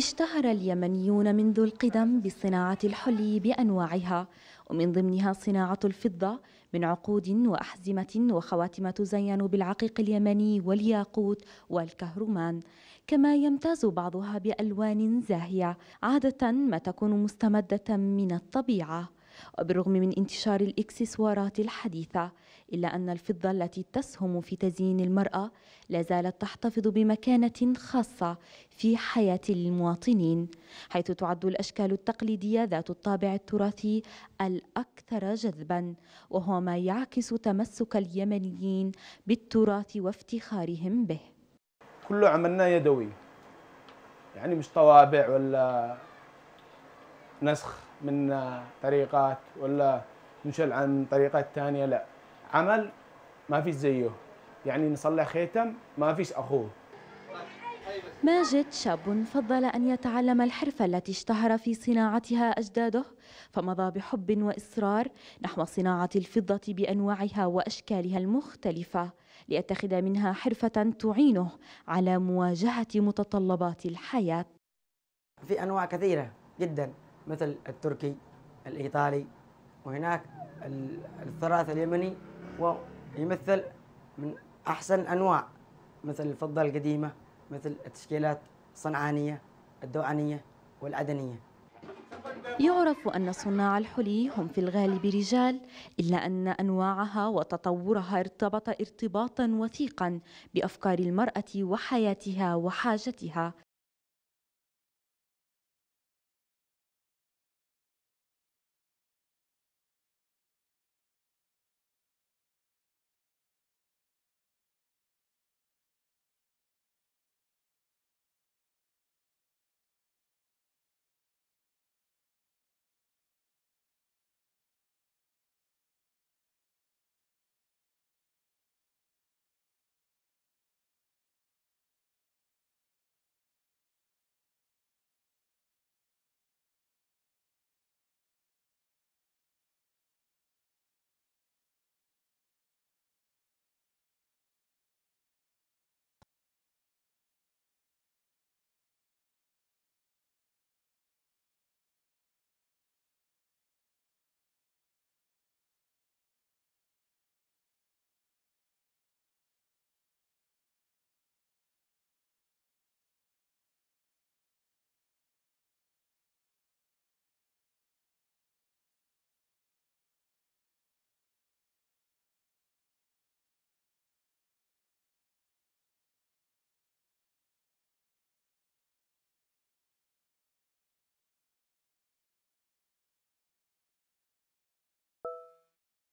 اشتهر اليمنيون منذ القدم بصناعة الحلي بأنواعها ومن ضمنها صناعة الفضة من عقود وأحزمة وخواتم تزين بالعقيق اليمني والياقوت والكهرمان كما يمتاز بعضها بألوان زاهية عادة ما تكون مستمدة من الطبيعة وبالرغم من انتشار الاكسسوارات الحديثة إلا أن الفضة التي تسهم في تزيين المرأة لا زالت تحتفظ بمكانة خاصة في حياة المواطنين حيث تعد الأشكال التقليدية ذات الطابع التراثي الأكثر جذبا وهو ما يعكس تمسك اليمنيين بالتراث وافتخارهم به كل عملنا يدوي يعني مش طوابع ولا نسخ من طريقات ولا نشل عن طريقات ثانيه لا عمل ما في زيه يعني نصلح خيتم ما فيش اخوه ماجد شاب فضل أن يتعلم الحرفة التي اشتهر في صناعتها أجداده فمضى بحب وإصرار نحو صناعة الفضة بأنواعها وأشكالها المختلفة ليتخذ منها حرفة تعينه على مواجهة متطلبات الحياة في أنواع كثيرة جدا مثل التركي الإيطالي وهناك التراث اليمني ويمثل من أحسن أنواع مثل الفضة القديمة مثل التشكيلات الصنعانية الدوعانية والعدنية يعرف أن صناع الحلي هم في الغالب رجال إلا أن أنواعها وتطورها ارتبط ارتباطا وثيقا بأفكار المرأة وحياتها وحاجتها